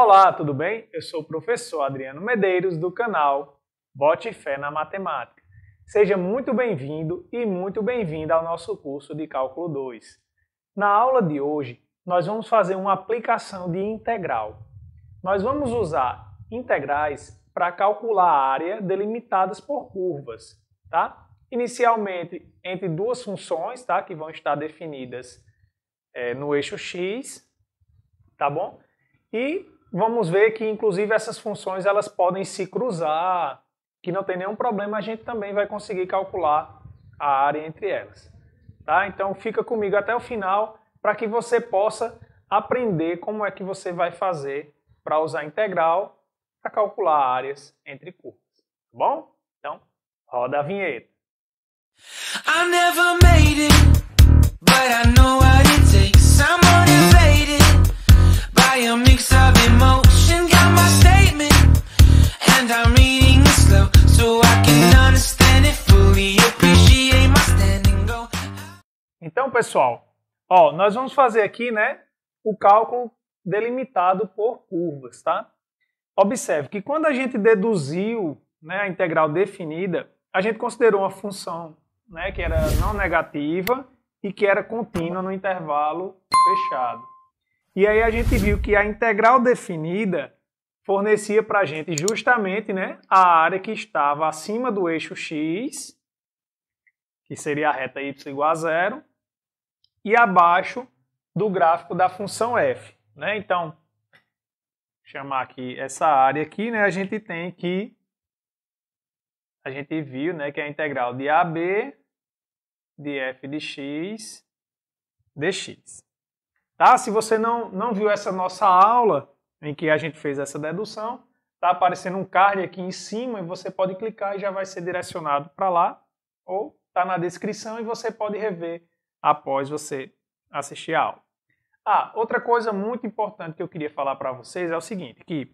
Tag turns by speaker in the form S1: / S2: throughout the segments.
S1: Olá, tudo bem? Eu sou o professor Adriano Medeiros do canal Bote Fé na Matemática. Seja muito bem-vindo e muito bem-vinda ao nosso curso de Cálculo 2. Na aula de hoje, nós vamos fazer uma aplicação de integral. Nós vamos usar integrais para calcular a área delimitadas por curvas, tá? Inicialmente, entre duas funções, tá? Que vão estar definidas é, no eixo x, tá bom? E vamos ver que, inclusive, essas funções elas podem se cruzar, que não tem nenhum problema, a gente também vai conseguir calcular a área entre elas. Tá? Então, fica comigo até o final para que você possa aprender como é que você vai fazer para usar integral para calcular áreas entre curvas. Tá bom? Então, roda a vinheta. I never made it, but I know what it takes emotion. Got my statement, and I'm reading it slow so I can understand it fully. Appreciate my standing go. Então, pessoal, ó, nós vamos fazer aqui, né, o cálculo delimitado por curvas, tá? Observe que quando a gente deduziu né, a integral definida, a gente considerou uma função né, que era não negativa e que era contínua no intervalo fechado. E aí a gente viu que a integral definida fornecia para a gente justamente né, a área que estava acima do eixo x, que seria a reta y igual a zero, e abaixo do gráfico da função f. Né? Então, chamar aqui essa área aqui, né, a gente tem que a gente viu né, que é a integral de AB de f de x dx. Tá? Se você não, não viu essa nossa aula em que a gente fez essa dedução, tá aparecendo um card aqui em cima e você pode clicar e já vai ser direcionado para lá ou tá na descrição e você pode rever após você assistir a aula. Ah, outra coisa muito importante que eu queria falar para vocês é o seguinte, que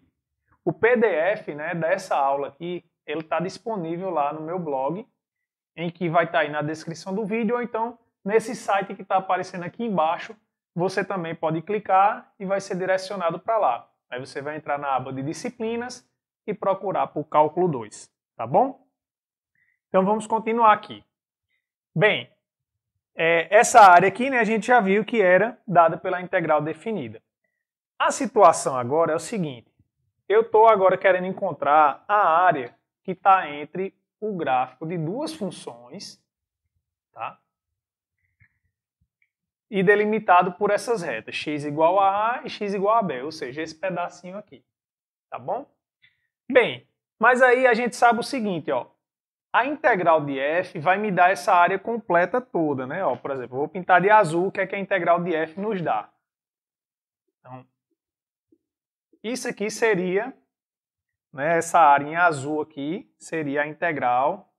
S1: o PDF né, dessa aula aqui, ele está disponível lá no meu blog, em que vai estar tá aí na descrição do vídeo, ou então nesse site que está aparecendo aqui embaixo, você também pode clicar e vai ser direcionado para lá. Aí você vai entrar na aba de disciplinas e procurar por cálculo 2, tá bom? Então vamos continuar aqui. Bem, é, essa área aqui né, a gente já viu que era dada pela integral definida. A situação agora é o seguinte, eu estou agora querendo encontrar a área que está entre o gráfico de duas funções, tá? e delimitado por essas retas, x igual a A e x igual a B, ou seja, esse pedacinho aqui, tá bom? Bem, mas aí a gente sabe o seguinte, ó, a integral de f vai me dar essa área completa toda, né? Ó, por exemplo, eu vou pintar de azul o que é que a integral de f nos dá. Então, isso aqui seria, né, essa área em azul aqui, seria a integral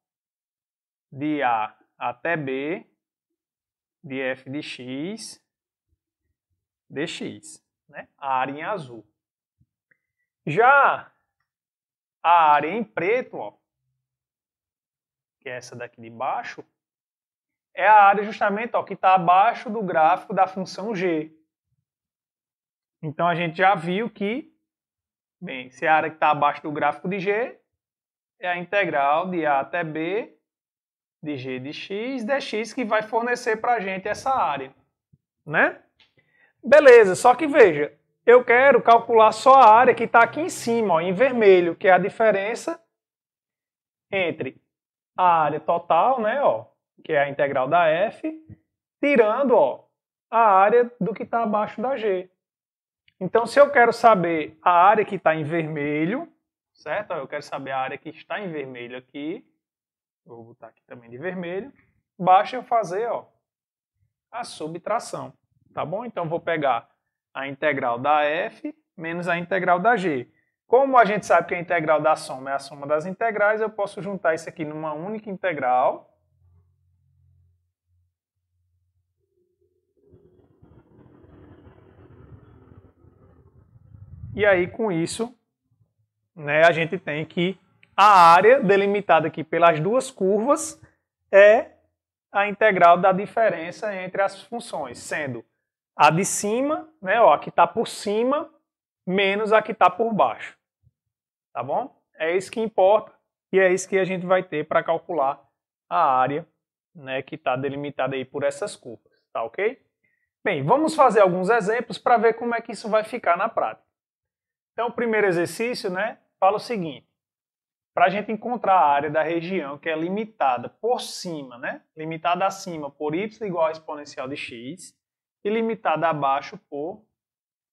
S1: de A até B de f de x dx, né? a área em azul. Já a área em preto, ó, que é essa daqui de baixo, é a área justamente ó, que está abaixo do gráfico da função g. Então a gente já viu que, bem, se a área que está abaixo do gráfico de g é a integral de a até b de g de x, dx, que vai fornecer para a gente essa área, né? Beleza, só que veja, eu quero calcular só a área que está aqui em cima, ó, em vermelho, que é a diferença entre a área total, né, ó, que é a integral da f, tirando ó, a área do que está abaixo da g. Então, se eu quero saber a área que está em vermelho, certo? Eu quero saber a área que está em vermelho aqui, vou botar aqui também de vermelho, basta eu fazer ó, a subtração, tá bom? Então, vou pegar a integral da f menos a integral da g. Como a gente sabe que a integral da soma é a soma das integrais, eu posso juntar isso aqui numa única integral. E aí, com isso, né, a gente tem que a área delimitada aqui pelas duas curvas é a integral da diferença entre as funções, sendo a de cima, né, ó, a que está por cima, menos a que está por baixo. Tá bom? É isso que importa e é isso que a gente vai ter para calcular a área né, que está delimitada aí por essas curvas. Tá ok? Bem, vamos fazer alguns exemplos para ver como é que isso vai ficar na prática. Então, o primeiro exercício né, fala o seguinte para a gente encontrar a área da região que é limitada por cima, né? Limitada acima por y igual a exponencial de x e limitada abaixo por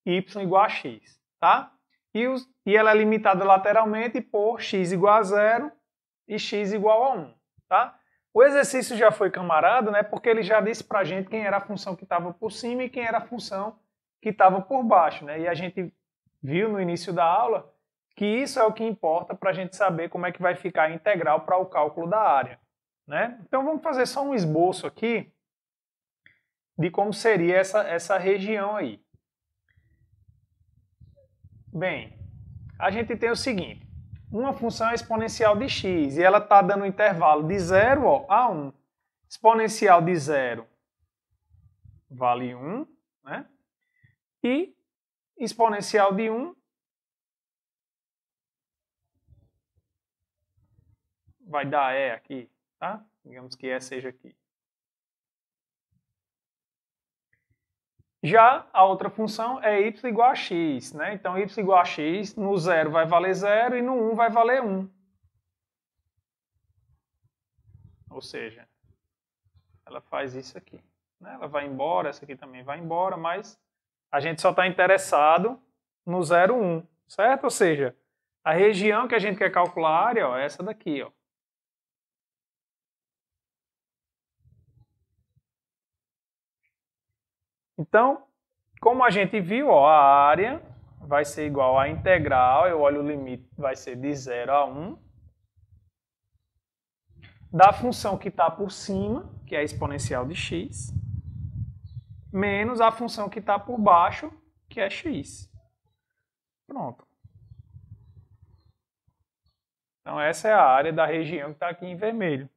S1: y igual a x, tá? E, os, e ela é limitada lateralmente por x igual a zero e x igual a 1, tá? O exercício já foi camarada, né? Porque ele já disse para a gente quem era a função que estava por cima e quem era a função que estava por baixo, né? E a gente viu no início da aula que isso é o que importa para a gente saber como é que vai ficar a integral para o cálculo da área. Né? Então vamos fazer só um esboço aqui de como seria essa, essa região aí. Bem, a gente tem o seguinte, uma função é exponencial de x e ela está dando um intervalo de 0 a 1. Um. Exponencial de 0 vale 1, um, né? E exponencial de 1 um vai dar E aqui, tá? Digamos que E seja aqui. Já a outra função é y igual a x, né? Então, y igual a x, no zero vai valer zero e no 1 um vai valer 1. Um. Ou seja, ela faz isso aqui. Né? Ela vai embora, essa aqui também vai embora, mas a gente só está interessado no 0, 1, certo? Ou seja, a região que a gente quer calcular é essa daqui, ó. Então, como a gente viu, ó, a área vai ser igual à integral, eu olho o limite, vai ser de 0 a 1, da função que está por cima, que é a exponencial de x, menos a função que está por baixo, que é x. Pronto. Então essa é a área da região que está aqui em vermelho.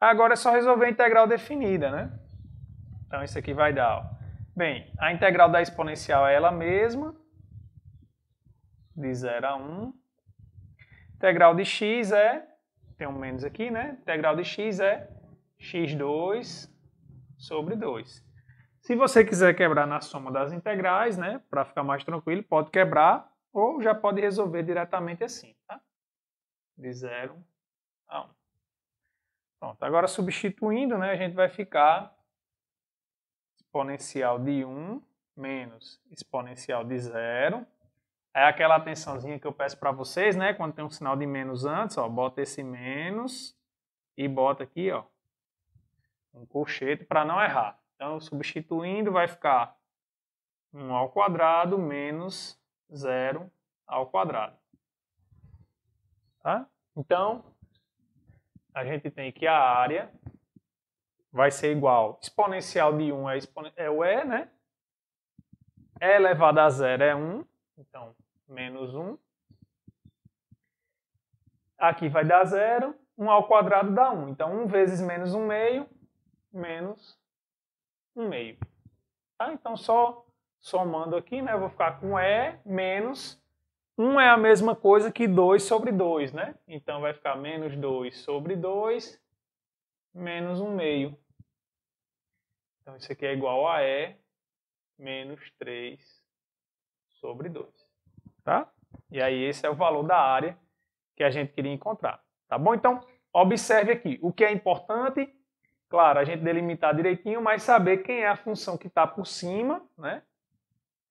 S1: Agora é só resolver a integral definida, né? Então isso aqui vai dar ó, Bem, a integral da exponencial é ela mesma, de 0 a 1. Um. Integral de x é, tem um menos aqui, né? Integral de x é x2 sobre 2. Se você quiser quebrar na soma das integrais, né, para ficar mais tranquilo, pode quebrar ou já pode resolver diretamente assim, tá? De 0 a 1. Um. Pronto, agora substituindo, né, a gente vai ficar exponencial de 1 menos exponencial de 0. É aquela atençãozinha que eu peço para vocês, né? Quando tem um sinal de menos antes, ó, bota esse menos e bota aqui, ó, um colchete para não errar. Então, substituindo, vai ficar 1 ao quadrado menos 0 ao quadrado. Tá? Então, a gente tem que a área vai ser igual exponencial de 1 é, é o e, né? E elevado a zero é 1, então menos 1. Aqui vai dar zero, 1 ao quadrado dá 1. Então 1 vezes menos 1 meio, menos 1 meio. Tá? Então só somando aqui, né? Eu vou ficar com E menos 1 é a mesma coisa que 2 sobre 2, né? Então vai ficar menos 2 sobre 2 menos 1 meio. Então, isso aqui é igual a E menos 3 sobre 2. Tá? E aí, esse é o valor da área que a gente queria encontrar. Tá bom? Então, observe aqui. O que é importante, claro, a gente delimitar direitinho, mas saber quem é a função que está por cima, né?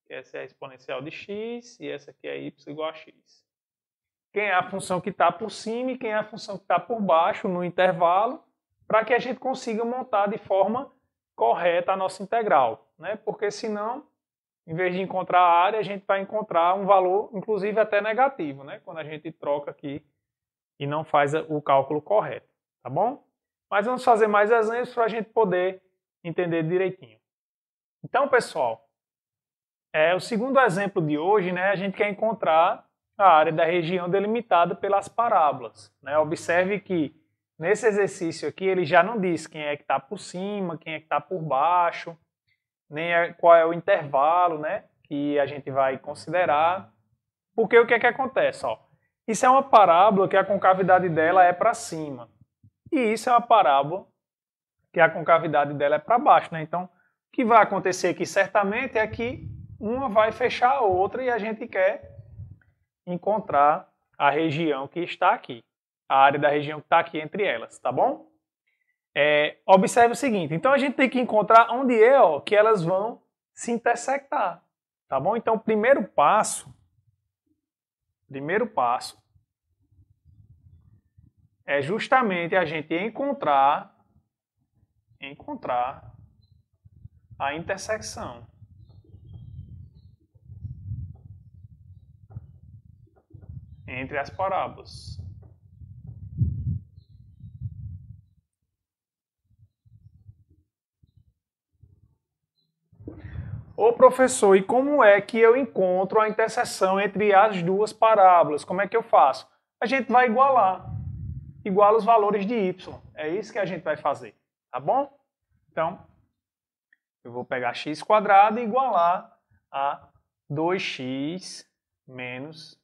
S1: Essa é a exponencial de x e essa aqui é y igual a x. Quem é a função que está por cima e quem é a função que está por baixo no intervalo para que a gente consiga montar de forma correta a nossa integral, né? Porque senão, em vez de encontrar a área, a gente vai encontrar um valor, inclusive até negativo, né? Quando a gente troca aqui e não faz o cálculo correto, tá bom? Mas vamos fazer mais exemplos para a gente poder entender direitinho. Então, pessoal, é, o segundo exemplo de hoje, né? A gente quer encontrar a área da região delimitada pelas parábolas, né? Observe que Nesse exercício aqui, ele já não diz quem é que está por cima, quem é que está por baixo, nem é, qual é o intervalo né, que a gente vai considerar. Porque o que é que acontece? Ó? Isso é uma parábola que a concavidade dela é para cima. E isso é uma parábola que a concavidade dela é para baixo. Né? Então, o que vai acontecer aqui certamente é que uma vai fechar a outra e a gente quer encontrar a região que está aqui a área da região que está aqui entre elas, tá bom? É, observe o seguinte, então a gente tem que encontrar onde é ó, que elas vão se intersectar, tá bom? Então o primeiro passo, primeiro passo, é justamente a gente encontrar, encontrar a intersecção. entre as parábolas. Ô professor, e como é que eu encontro a interseção entre as duas parábolas? Como é que eu faço? A gente vai igualar. Iguala os valores de y. É isso que a gente vai fazer, tá bom? Então, eu vou pegar x quadrado e igualar a 2x menos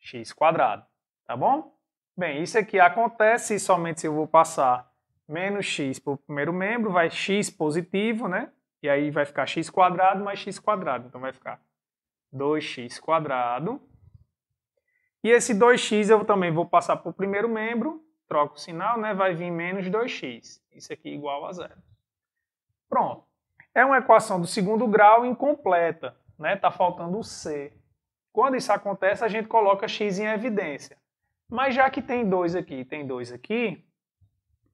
S1: x quadrado, tá bom? Bem, isso aqui acontece somente se eu vou passar menos x para o primeiro membro, vai x positivo, né? E aí vai ficar x quadrado mais x quadrado. Então vai ficar 2x quadrado. E esse 2x eu também vou passar para o primeiro membro, troco o sinal, né? vai vir menos 2x. Isso aqui é igual a zero. Pronto. É uma equação do segundo grau incompleta. Está né? Tá faltando o c. Quando isso acontece, a gente coloca x em evidência. Mas já que tem 2 aqui tem 2 aqui,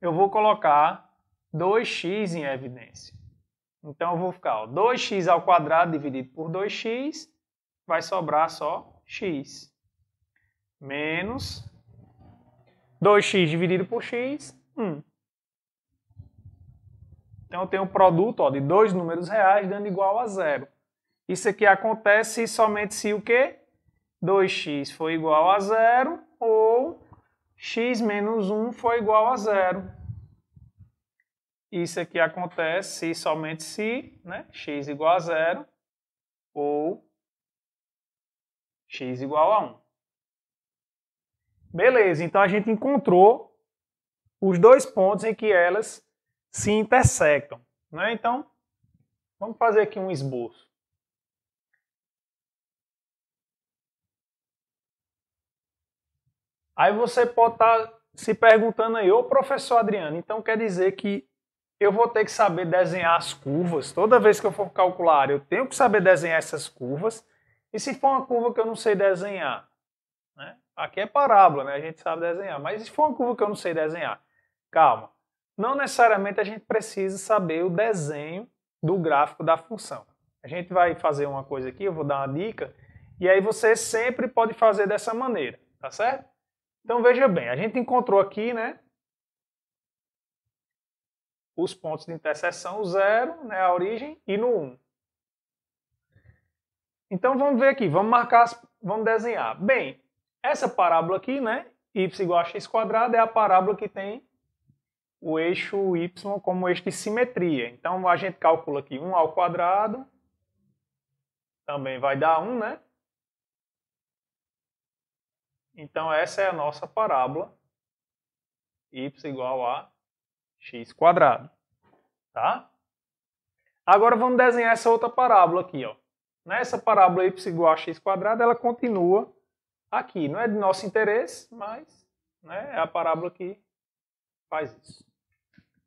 S1: eu vou colocar 2x em evidência. Então eu vou ficar ó, 2x ao quadrado dividido por 2x, vai sobrar só x. Menos 2x dividido por x, 1. Então eu tenho um produto ó, de dois números reais dando igual a zero. Isso aqui acontece somente se o quê? 2x for igual a zero ou x menos 1 for igual a zero. Isso aqui acontece se, somente se né, x igual a zero ou x igual a 1. Beleza, então a gente encontrou os dois pontos em que elas se intersectam. Né? Então, vamos fazer aqui um esboço. Aí você pode estar tá se perguntando aí, ô professor Adriano, então quer dizer que eu vou ter que saber desenhar as curvas. Toda vez que eu for calcular área, eu tenho que saber desenhar essas curvas. E se for uma curva que eu não sei desenhar, né? aqui é parábola, né? a gente sabe desenhar, mas se for uma curva que eu não sei desenhar, calma, não necessariamente a gente precisa saber o desenho do gráfico da função. A gente vai fazer uma coisa aqui, eu vou dar uma dica, e aí você sempre pode fazer dessa maneira, tá certo? Então veja bem, a gente encontrou aqui, né, os pontos de interseção zero né, a origem, e no 1. Um. Então vamos ver aqui, vamos marcar, vamos desenhar. Bem, essa parábola aqui, né, y igual a x quadrado, é a parábola que tem o eixo y como eixo de simetria. Então a gente calcula aqui 1 ao quadrado, também vai dar 1, né? Então essa é a nossa parábola, y igual a x quadrado, tá? Agora vamos desenhar essa outra parábola aqui, ó. Nessa parábola y igual a x quadrado, ela continua aqui. Não é de nosso interesse, mas né, é a parábola que faz isso.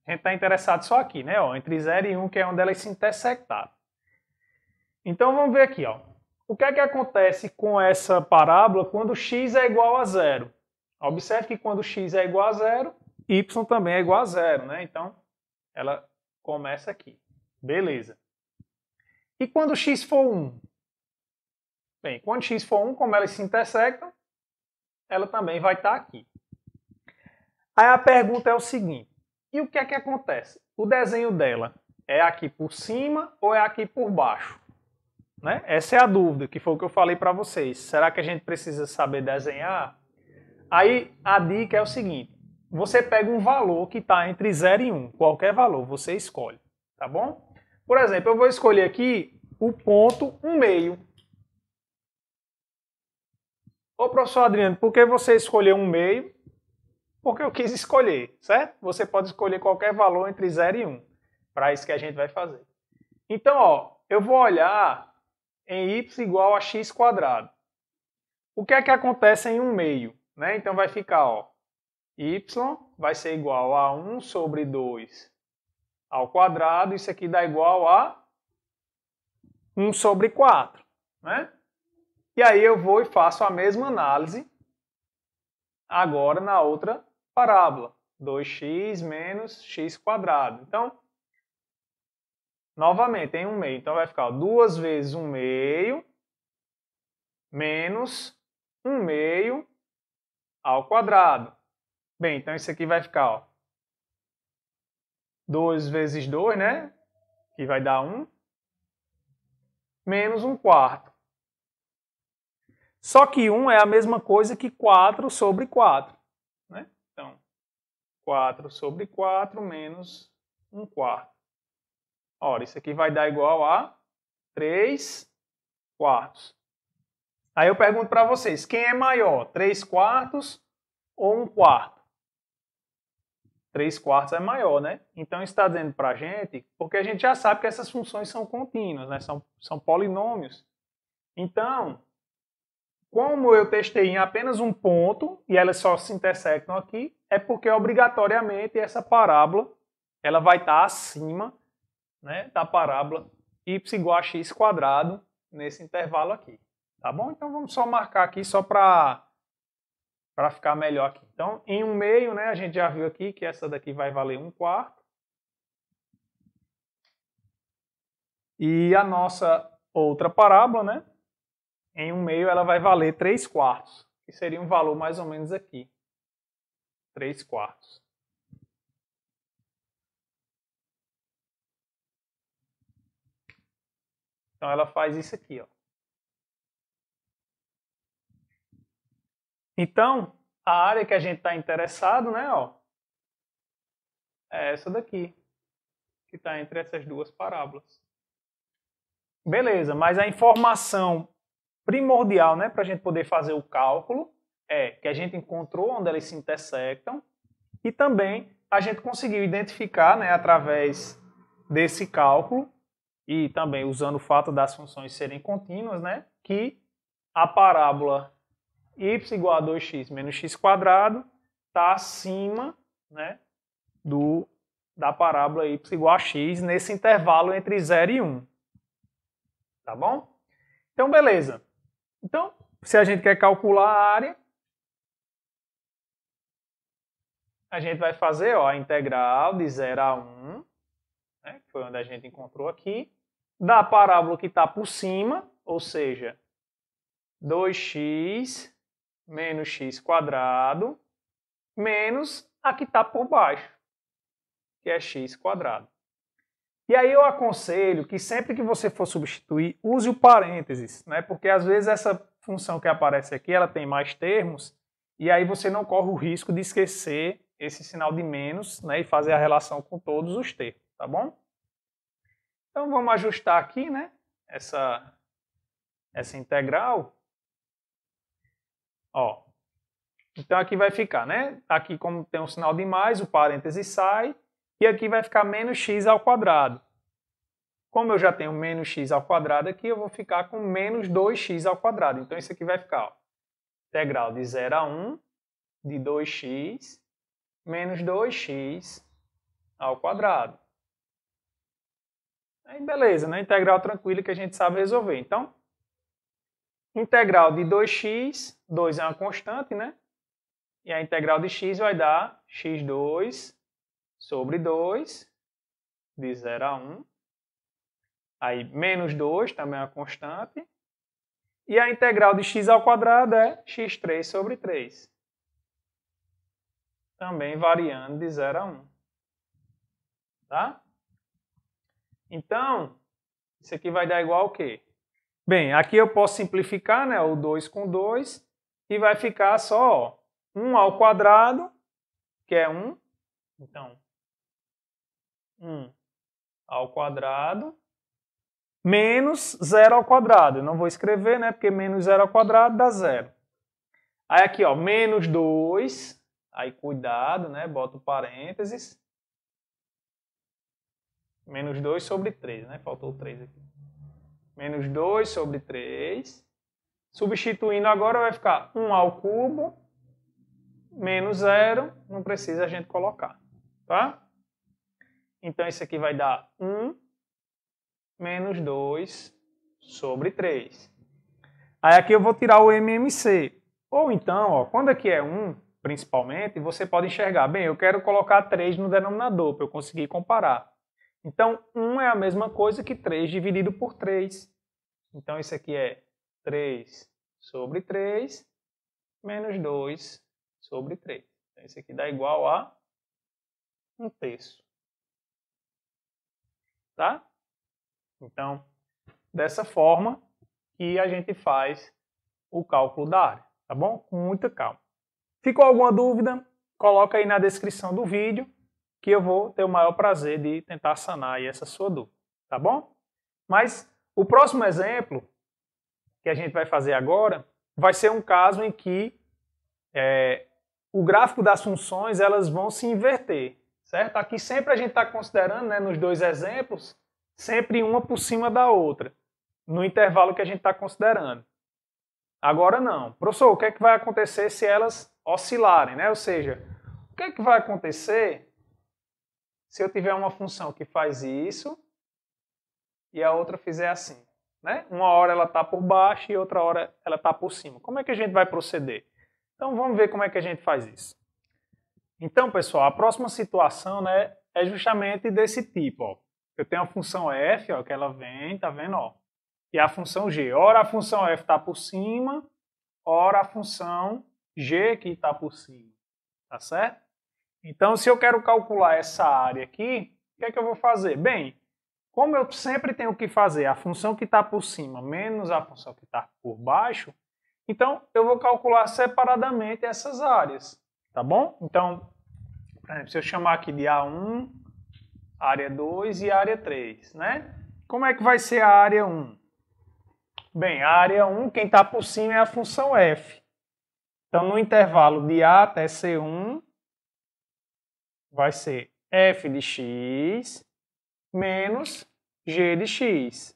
S1: A gente está interessado só aqui, né? Ó, entre 0 e 1, um, que é onde elas se é intersectaram. Então vamos ver aqui, ó. O que é que acontece com essa parábola quando x é igual a zero? Observe que quando x é igual a zero, y também é igual a zero, né? Então, ela começa aqui. Beleza. E quando x for 1? Bem, quando x for 1, como elas se intersectam, ela também vai estar tá aqui. Aí a pergunta é o seguinte, e o que é que acontece? O desenho dela é aqui por cima ou é aqui por baixo? Né? Essa é a dúvida, que foi o que eu falei para vocês. Será que a gente precisa saber desenhar? Aí a dica é o seguinte, você pega um valor que está entre 0 e 1, um, qualquer valor, você escolhe, tá bom? Por exemplo, eu vou escolher aqui o ponto 1 meio. Ô professor Adriano, por que você escolheu 1 meio? Porque eu quis escolher, certo? Você pode escolher qualquer valor entre 0 e 1, um, para isso que a gente vai fazer. Então, ó, eu vou olhar em y igual a x quadrado. O que é que acontece em 1 meio? Né? Então vai ficar, ó, y vai ser igual a 1 sobre 2 ao quadrado. Isso aqui dá igual a 1 sobre 4, né? E aí eu vou e faço a mesma análise agora na outra parábola. 2x menos x quadrado. Então, novamente, em 1 meio. Então, vai ficar 2 vezes 1 meio menos 1 meio ao quadrado. Bem, então isso aqui vai ficar, ó. 2 vezes 2, né? Que vai dar 1. Menos 1 quarto. Só que 1 é a mesma coisa que 4 sobre 4. Né? Então, 4 sobre 4 menos 1 quarto. Ora, isso aqui vai dar igual a 3 quartos. Aí eu pergunto para vocês, quem é maior, 3 quartos ou 1 quarto? 3 quartos é maior, né? Então isso está dizendo para a gente, porque a gente já sabe que essas funções são contínuas, né? são, são polinômios. Então, como eu testei em apenas um ponto e elas só se intersectam aqui, é porque obrigatoriamente essa parábola ela vai estar tá acima né, da parábola y igual a x quadrado nesse intervalo aqui. Tá bom? Então vamos só marcar aqui só para para ficar melhor aqui. Então, em um meio, né, a gente já viu aqui que essa daqui vai valer um quarto. E a nossa outra parábola, né, em um meio, ela vai valer três quartos, que seria um valor mais ou menos aqui. três quartos. Então, ela faz isso aqui, ó. Então, a área que a gente está interessado, né, ó, é essa daqui, que está entre essas duas parábolas. Beleza, mas a informação primordial né, para a gente poder fazer o cálculo é que a gente encontrou onde elas se intersectam e também a gente conseguiu identificar né, através desse cálculo e também usando o fato das funções serem contínuas, né, que a parábola y igual a 2x menos x quadrado está acima né, do, da parábola y igual a x nesse intervalo entre 0 e 1. Tá bom? Então, beleza. Então, se a gente quer calcular a área, a gente vai fazer ó, a integral de 0 a 1, né, que foi onde a gente encontrou aqui, da parábola que está por cima, ou seja, 2x menos x quadrado menos a que está por baixo, que é x quadrado. E aí eu aconselho que sempre que você for substituir, use o parênteses, né? porque às vezes essa função que aparece aqui, ela tem mais termos, e aí você não corre o risco de esquecer esse sinal de menos né? e fazer a relação com todos os termos, tá bom? Então vamos ajustar aqui né? essa, essa integral. Ó. Então aqui vai ficar, né? Aqui como tem um sinal de mais, o parêntese sai e aqui vai ficar menos x ao quadrado. Como eu já tenho menos x ao quadrado aqui, eu vou ficar com menos 2x ao quadrado. Então isso aqui vai ficar ó, integral de 0 a 1 de 2x menos 2x ao quadrado. Aí beleza, né? Integral tranquila que a gente sabe resolver. Então, Integral de 2x, 2 é uma constante, né? E a integral de x vai dar x2 sobre 2, de 0 a 1. Aí, menos 2 também é uma constante. E a integral de x ao quadrado é x3 sobre 3. Também variando de 0 a 1. Tá? Então, isso aqui vai dar igual ao quê? Bem, aqui eu posso simplificar né, o 2 com 2 e vai ficar só 1 ao quadrado, que é 1. Então, 1 ao quadrado menos 0 ao quadrado. Eu não vou escrever, né? Porque menos 0 ao quadrado dá 0. Aí aqui, ó, menos 2. Aí cuidado, né? Boto parênteses. Menos 2 sobre 3, né? Faltou 3 aqui menos 2 sobre 3. Substituindo agora vai ficar 1 ao cubo, menos 0, não precisa a gente colocar, tá? Então isso aqui vai dar 1 menos 2 sobre 3. Aí aqui eu vou tirar o MMC. Ou então, ó, quando aqui é 1, principalmente, você pode enxergar, bem, eu quero colocar 3 no denominador para eu conseguir comparar. Então, 1 é a mesma coisa que 3 dividido por 3. Então, isso aqui é 3 sobre 3 menos 2 sobre 3. Então, isso aqui dá igual a 1 terço. Tá? Então, dessa forma que a gente faz o cálculo da área, tá bom? Com muita calma. Ficou alguma dúvida? Coloca aí na descrição do vídeo que eu vou ter o maior prazer de tentar sanar essa sua dor, tá bom? Mas o próximo exemplo que a gente vai fazer agora vai ser um caso em que é, o gráfico das funções elas vão se inverter, certo? Aqui sempre a gente está considerando, né, nos dois exemplos, sempre uma por cima da outra, no intervalo que a gente está considerando. Agora não. Professor, o que é que vai acontecer se elas oscilarem, né? Ou seja, o que é que vai acontecer se eu tiver uma função que faz isso e a outra fizer assim, né? Uma hora ela está por baixo e outra hora ela está por cima. Como é que a gente vai proceder? Então vamos ver como é que a gente faz isso. Então, pessoal, a próxima situação né, é justamente desse tipo. Ó. Eu tenho a função f, ó, que ela vem, tá vendo? Ó, e a função g. Ora a função f está por cima, ora a função g que está por cima. Tá certo? Então, se eu quero calcular essa área aqui, o que é que eu vou fazer? Bem, como eu sempre tenho que fazer a função que está por cima menos a função que está por baixo, então eu vou calcular separadamente essas áreas, tá bom? Então, por exemplo, se eu chamar aqui de A1, área 2 e área 3, né? Como é que vai ser a área 1? Bem, a área 1, quem está por cima é a função f. Então, no intervalo de A até C1, vai ser f de x menos g de x.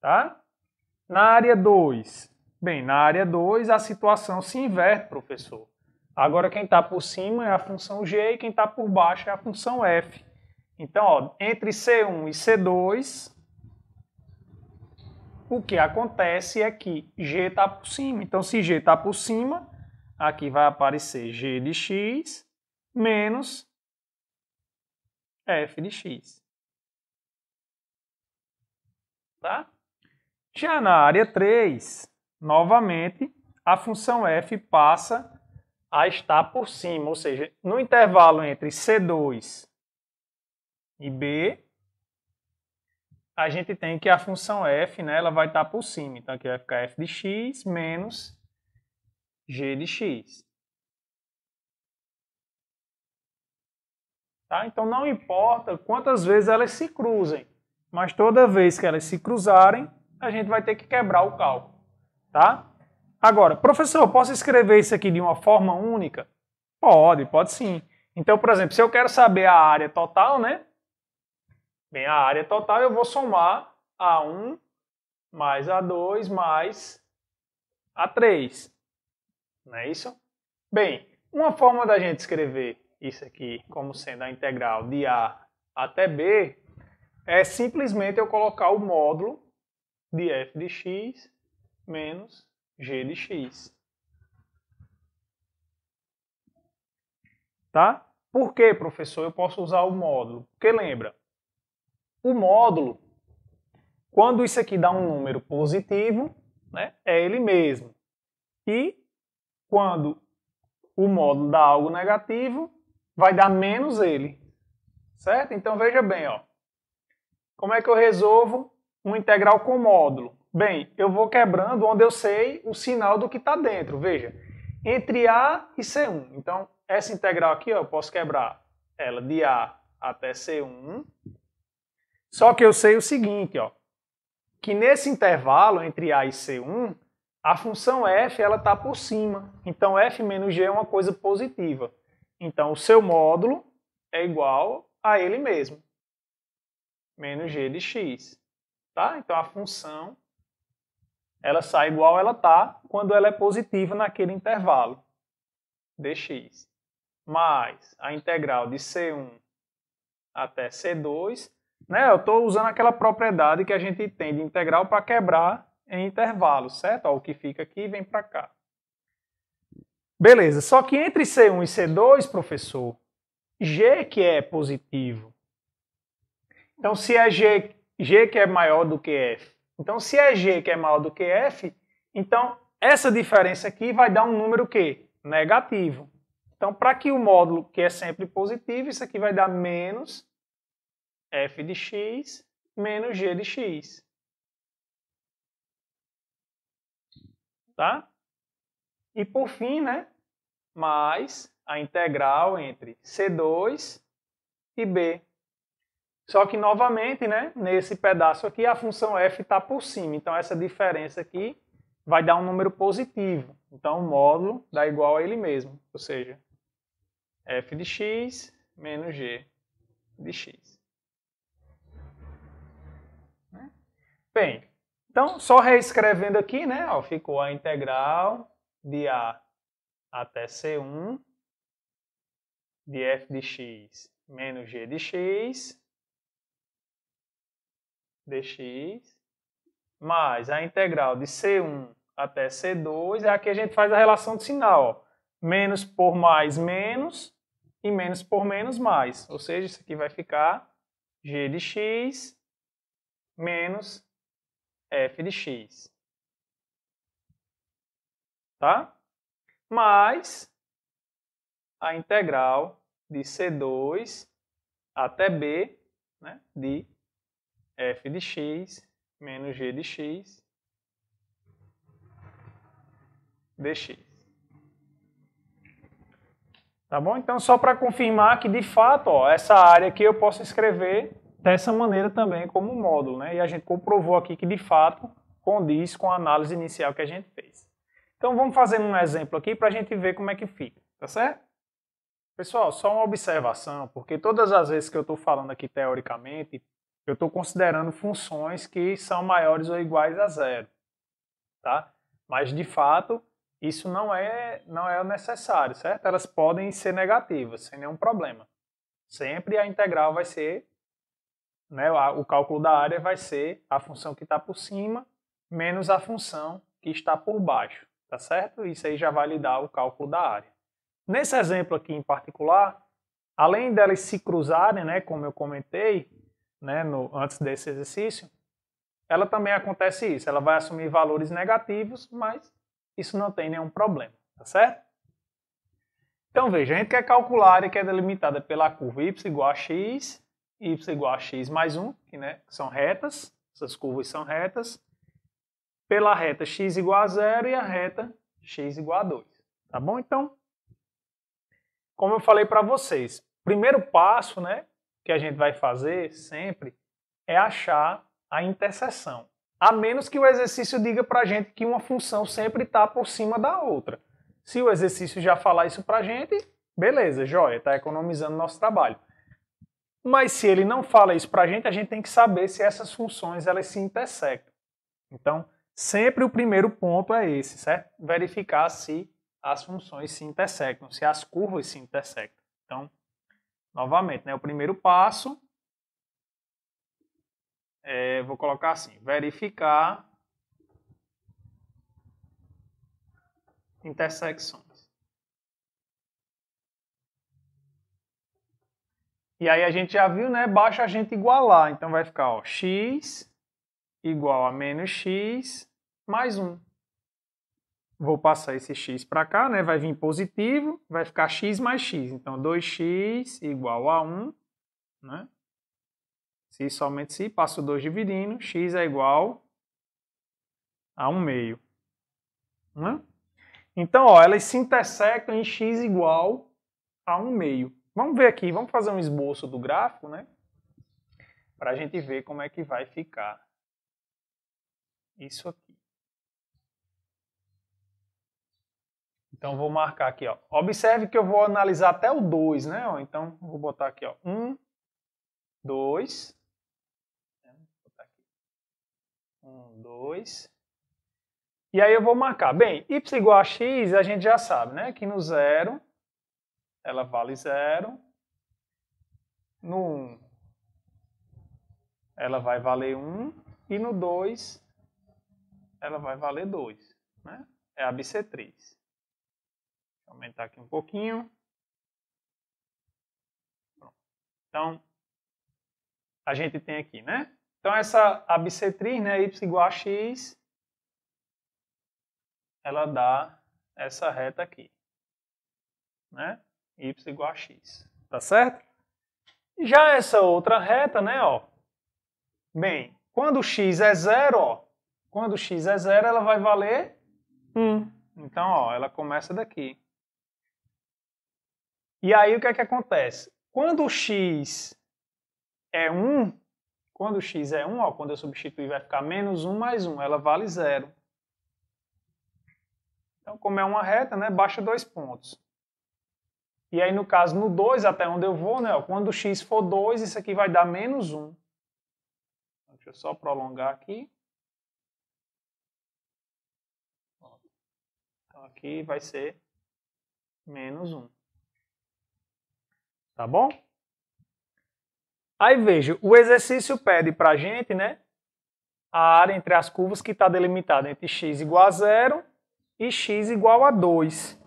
S1: Tá? Na área 2, bem, na área 2 a situação se inverte, professor. Agora quem está por cima é a função g e quem está por baixo é a função f. Então, ó, entre C1 e C2, o que acontece é que g está por cima. Então, se g está por cima, aqui vai aparecer g de x menos f de x. Tá? Já na área 3, novamente, a função f passa a estar por cima, ou seja, no intervalo entre C2 e B, a gente tem que a função f né, ela vai estar por cima. Então aqui vai ficar f de x menos g de x. Tá? Então não importa quantas vezes elas se cruzem, mas toda vez que elas se cruzarem, a gente vai ter que quebrar o cálculo. Tá? Agora, professor, posso escrever isso aqui de uma forma única? Pode, pode sim. Então, por exemplo, se eu quero saber a área total, né? Bem, a área total eu vou somar A1 mais A2 mais A3 não é isso? Bem, uma forma da gente escrever isso aqui como sendo a integral de A até B é simplesmente eu colocar o módulo de f de x menos g de x. Tá? Por que, professor, eu posso usar o módulo? Porque lembra, o módulo, quando isso aqui dá um número positivo, né, é ele mesmo. E quando o módulo dá algo negativo, vai dar menos ele. Certo? Então veja bem, ó. Como é que eu resolvo um integral com módulo? Bem, eu vou quebrando onde eu sei o sinal do que está dentro. Veja, entre A e C1. Então, essa integral aqui, ó, eu posso quebrar ela de A até C1. Só que eu sei o seguinte, ó, que nesse intervalo entre A e C1, a função f ela está por cima, então f menos g é uma coisa positiva. Então o seu módulo é igual a ele mesmo, menos g de x. Tá? Então a função ela sai igual ela está quando ela é positiva naquele intervalo dx. Mais a integral de c1 até c2. Né? Eu estou usando aquela propriedade que a gente tem de integral para quebrar em intervalos, certo? Ó, o que fica aqui vem para cá. Beleza, só que entre C1 e C2, professor, G que é positivo. Então, se é G, G que é maior do que F. Então, se é G que é maior do que F, então essa diferença aqui vai dar um número que? Negativo. Então, para que o módulo, que é sempre positivo, isso aqui vai dar menos f de x menos g de x. tá? E por fim, né, mais a integral entre C2 e B. Só que, novamente, né, nesse pedaço aqui, a função f está por cima. Então, essa diferença aqui vai dar um número positivo. Então, o módulo dá igual a ele mesmo. Ou seja, f de x menos g de x. Né? Bem, então, só reescrevendo aqui, né? Ó, ficou a integral de A até C1 de f de x menos g de x dx mais a integral de C1 até C2. É aqui a gente faz a relação de sinal. Ó. Menos por mais, menos. E menos por menos, mais. Ou seja, isso aqui vai ficar g de x menos f de x. Tá? Mais a integral de C2 até B né, de f de x menos g de x dx. Tá bom? Então, só para confirmar que, de fato, ó, essa área aqui eu posso escrever dessa maneira também como módulo, né? E a gente comprovou aqui que de fato condiz com a análise inicial que a gente fez. Então vamos fazer um exemplo aqui para a gente ver como é que fica, tá certo? Pessoal, só uma observação, porque todas as vezes que eu estou falando aqui teoricamente, eu estou considerando funções que são maiores ou iguais a zero, tá? Mas de fato isso não é não é o necessário, certo? Elas podem ser negativas sem nenhum problema. Sempre a integral vai ser né, o cálculo da área vai ser a função que está por cima menos a função que está por baixo, tá certo? Isso aí já vai lhe dar o cálculo da área. Nesse exemplo aqui em particular, além delas se cruzarem, né, como eu comentei né, no, antes desse exercício, ela também acontece isso, ela vai assumir valores negativos, mas isso não tem nenhum problema, tá certo? Então veja, a gente quer calcular a área que é delimitada pela curva y igual a x y igual a x mais 1, que né, são retas, essas curvas são retas, pela reta x igual a zero e a reta x igual a 2. Tá bom? Então, como eu falei para vocês, primeiro passo né, que a gente vai fazer sempre é achar a interseção. A menos que o exercício diga para a gente que uma função sempre está por cima da outra. Se o exercício já falar isso para a gente, beleza, joia, está economizando nosso trabalho. Mas se ele não fala isso para a gente, a gente tem que saber se essas funções elas se intersectam. Então, sempre o primeiro ponto é esse, certo? Verificar se as funções se intersectam, se as curvas se intersectam. Então, novamente, né, o primeiro passo é, vou colocar assim, verificar intersecções. E aí a gente já viu, né? Baixa a gente igualar. Então vai ficar ó, x igual a menos x mais 1. Vou passar esse x para cá, né? Vai vir positivo, vai ficar x mais x. Então 2x igual a 1, né? Se somente se, passo 2 dividindo, x é igual a 1 meio. Né? Então, ó, elas se intersectam em x igual a 1 meio. Vamos ver aqui, vamos fazer um esboço do gráfico, né? Para a gente ver como é que vai ficar isso aqui. Então, vou marcar aqui, ó. Observe que eu vou analisar até o 2, né? Então, vou botar aqui, ó. 1, 2. um, dois. E aí eu vou marcar. Bem, y igual a x, a gente já sabe, né? Que no zero ela vale zero. No 1, ela vai valer 1. E no 2, ela vai valer 2. Né? É a bissetriz. Vou aumentar aqui um pouquinho. Pronto. Então, a gente tem aqui, né? Então, essa abcetriz, né, y igual a x, ela dá essa reta aqui, né? y igual a x, tá certo? Já essa outra reta, né, ó, bem, quando x é zero, ó, quando x é zero, ela vai valer 1. Então, ó, ela começa daqui. E aí, o que é que acontece? Quando x é 1, quando x é 1, ó, quando eu substituir vai ficar menos 1 mais 1, ela vale zero. Então, como é uma reta, né, baixa dois pontos. E aí, no caso, no 2, até onde eu vou, né? quando x for 2, isso aqui vai dar menos 1. Deixa eu só prolongar aqui. Então, aqui vai ser menos 1. Tá bom? Aí, veja, o exercício pede pra gente, né? A área entre as curvas que está delimitada entre x igual a 0 e x igual a 2.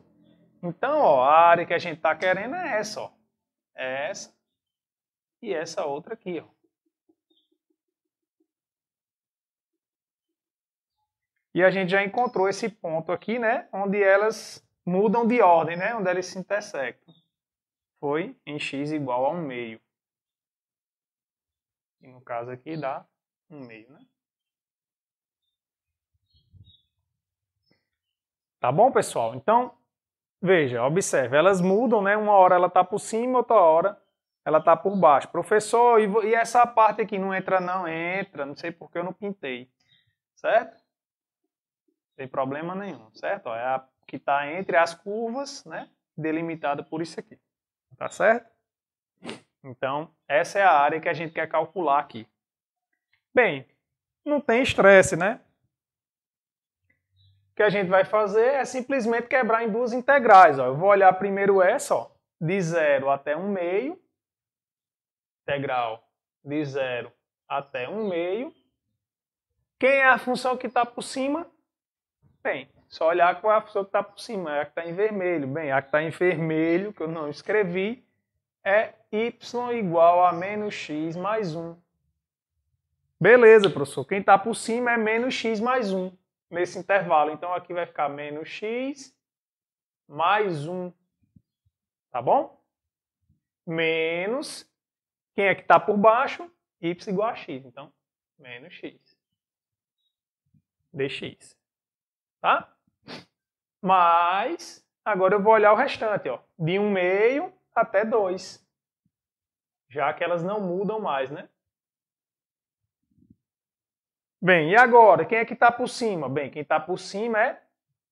S1: Então, ó, a área que a gente está querendo é essa, ó. É essa e essa outra aqui, ó. E a gente já encontrou esse ponto aqui, né? Onde elas mudam de ordem, né? Onde elas se intersectam. Foi em x igual a 1 meio. E no caso aqui dá 1 meio, né? Tá bom, pessoal? Então, Veja, observe, elas mudam, né? Uma hora ela está por cima, outra hora ela está por baixo. Professor, e, e essa parte aqui não entra não? Entra, não sei porque eu não pintei. Certo? sem problema nenhum, certo? É a que está entre as curvas, né? Delimitada por isso aqui. Tá certo? Então, essa é a área que a gente quer calcular aqui. Bem, não tem estresse, né? que a gente vai fazer é simplesmente quebrar em duas integrais. Ó. Eu vou olhar primeiro essa, ó, de 0 até 1 meio, integral de 0 até 1 meio. Quem é a função que está por cima? Bem, só olhar qual é a função que está por cima, é a que está em vermelho. Bem, a que está em vermelho, que eu não escrevi, é y igual a menos x mais 1. Beleza, professor. Quem está por cima é menos x mais 1 nesse intervalo. Então aqui vai ficar menos x mais 1, tá bom? Menos, quem é que está por baixo? y igual a x, então menos x dx, tá? Mas, agora eu vou olhar o restante, ó, de 1 meio até 2, já que elas não mudam mais, né? Bem, e agora? Quem é que está por cima? Bem, quem está por cima é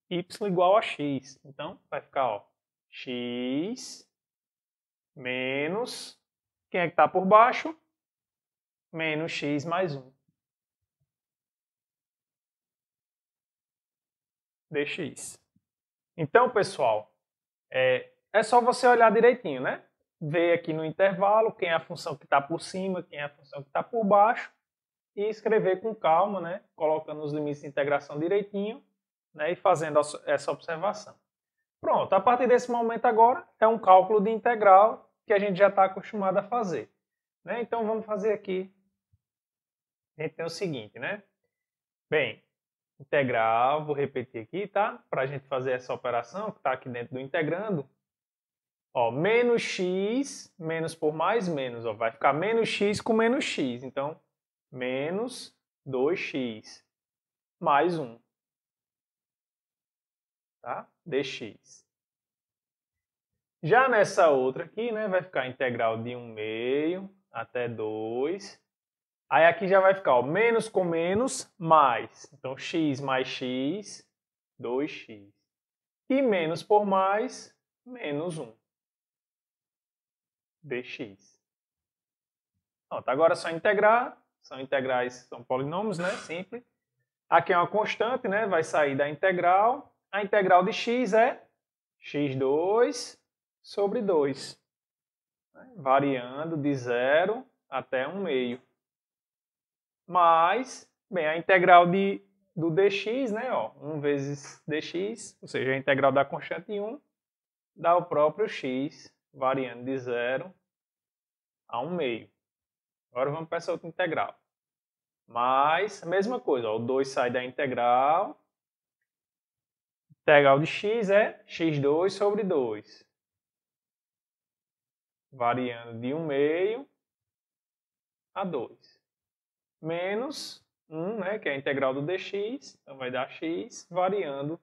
S1: y igual a x. Então, vai ficar ó, x menos... Quem é que está por baixo? Menos x mais 1. dx. Então, pessoal, é, é só você olhar direitinho, né? Ver aqui no intervalo quem é a função que está por cima, quem é a função que está por baixo e escrever com calma, né, colocando os limites de integração direitinho né, e fazendo essa observação. Pronto, a partir desse momento agora é um cálculo de integral que a gente já está acostumado a fazer. Né? Então vamos fazer aqui. A gente tem o seguinte, né? Bem, integral, vou repetir aqui, tá? Para a gente fazer essa operação que está aqui dentro do integrando. Ó, menos x, menos por mais menos, ó, vai ficar menos x com menos x. Então, menos 2x mais 1. Tá? dx. Já nessa outra aqui, né, vai ficar integral de 1 meio até 2. Aí aqui já vai ficar ó, menos com menos, mais. Então, x mais x, 2x. E menos por mais, menos 1. Dx. Pronto, agora é só integrar são integrais, são polinômios, né? Simples. Aqui é uma constante, né? Vai sair da integral. A integral de x é x2 sobre 2, né? variando de 0 até 1 meio. Mas, bem, a integral de, do dx, né? Ó, 1 vezes dx, ou seja, a integral da constante 1, dá o próprio x, variando de 0 a 1 meio. Agora vamos para essa outra integral. Mas, a mesma coisa, ó, o 2 sai da integral. Integral de x é x2 sobre 2. Variando de 1 meio a 2. Menos 1, né, que é a integral do dx, então vai dar x, variando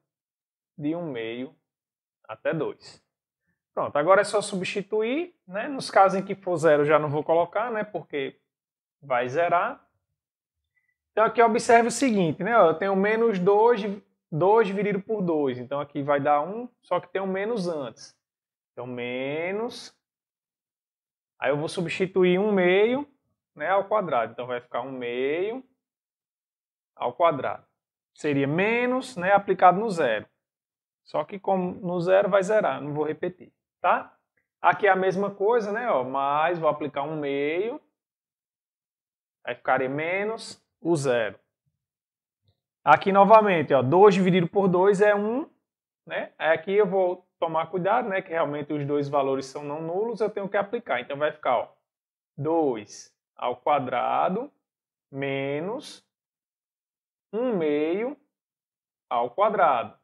S1: de 1 meio até 2. Pronto, agora é só substituir, né? Nos casos em que for zero já não vou colocar, né? Porque vai zerar. Então aqui observe o seguinte, né? Eu tenho menos 2, 2 dividido por 2. Então aqui vai dar 1, só que tem um menos antes. Então menos. Aí eu vou substituir 1 meio né, ao quadrado. Então vai ficar 1 meio ao quadrado. Seria menos né, aplicado no zero. Só que como no zero vai zerar, não vou repetir. Tá? Aqui é a mesma coisa, né? Ó, mas vou aplicar 1 meio Aí ficaria menos o zero. Aqui novamente, 2 dividido por 2 é 1. Né? aqui eu vou tomar cuidado, né? Que realmente os dois valores são não nulos, eu tenho que aplicar. Então vai ficar 2 ao quadrado menos 1 meio ao quadrado.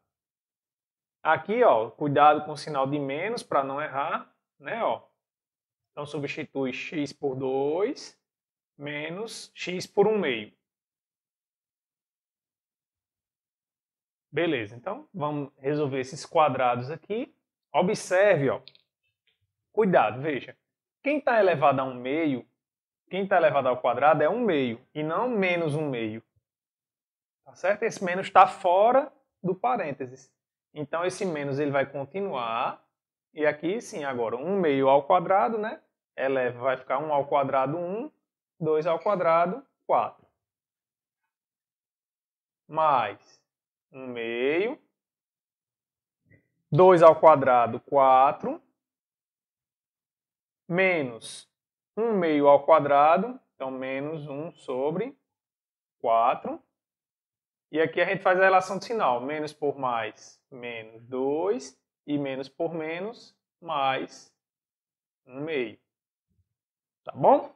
S1: Aqui, ó, cuidado com o sinal de menos para não errar, né? Ó. Então substitui x por 2 menos x por 1 meio. Beleza, então vamos resolver esses quadrados aqui. Observe, ó. cuidado, veja. Quem está elevado a 1 meio, quem está elevado ao quadrado é 1 meio e não menos 1 meio. Tá certo? Esse menos está fora do parênteses. Então esse menos ele vai continuar. E aqui sim, agora 1 meio ao quadrado, né? Eleva, vai ficar 1 ao quadrado 1 2 ao quadrado, 4. Mais 1 meio. 2 ao quadrado, 4. Menos 1 meio ao quadrado, então menos 1 sobre 4. E aqui a gente faz a relação de sinal. Menos por mais, menos 2. E menos por menos, mais 1 meio. Tá bom?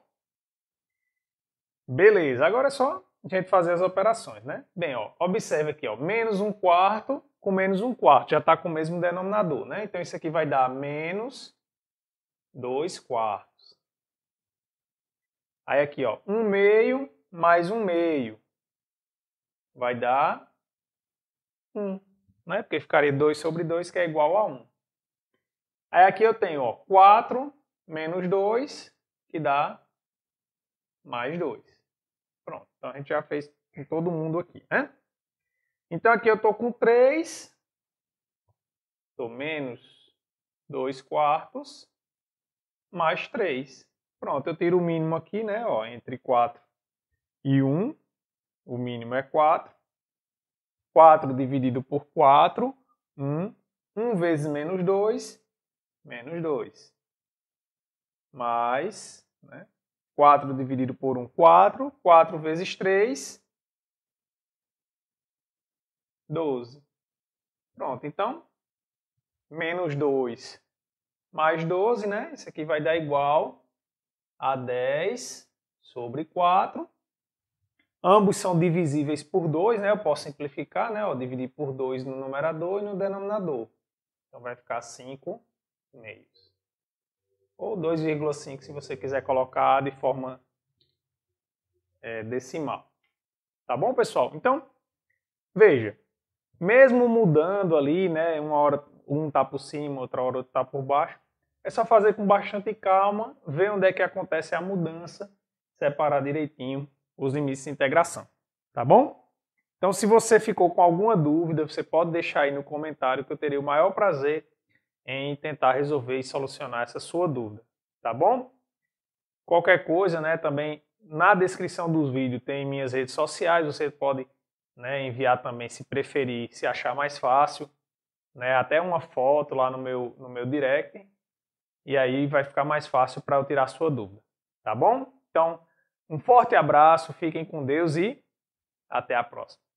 S1: Beleza, agora é só a gente fazer as operações, né? Bem, ó, observe aqui, ó, menos 1 quarto com menos 1 quarto, já está com o mesmo denominador, né? Então isso aqui vai dar menos 2 quartos. Aí aqui, ó, 1 meio mais 1 meio vai dar 1, né? Porque ficaria 2 sobre 2, que é igual a 1. Aí aqui eu tenho, ó, 4 menos 2, que dá mais 2. Então a gente já fez com todo mundo aqui, né? Então aqui eu estou com 3, estou menos 2 quartos, mais 3. Pronto, eu tiro o mínimo aqui, né? Ó, entre 4 e 1, o mínimo é 4. 4 dividido por 4, 1. 1 vezes menos 2, menos 2. Mais, né? 4 dividido por 1, 4. 4 vezes 3, 12. Pronto, então, menos 2 mais 12, né? Isso aqui vai dar igual a 10 sobre 4. Ambos são divisíveis por 2, né? Eu posso simplificar, né? Eu dividir por 2 no numerador e no denominador. Então vai ficar 5 meio ou 2,5 se você quiser colocar de forma é, decimal. Tá bom, pessoal? Então, veja, mesmo mudando ali, né, uma hora um tá por cima, outra hora outro tá por baixo, é só fazer com bastante calma, ver onde é que acontece a mudança, separar direitinho os limites de integração, tá bom? Então, se você ficou com alguma dúvida, você pode deixar aí no comentário que eu terei o maior prazer em tentar resolver e solucionar essa sua dúvida, tá bom? Qualquer coisa, né, também na descrição dos vídeos tem minhas redes sociais, você pode né, enviar também se preferir, se achar mais fácil, né, até uma foto lá no meu, no meu direct, e aí vai ficar mais fácil para eu tirar sua dúvida, tá bom? Então, um forte abraço, fiquem com Deus e até a próxima.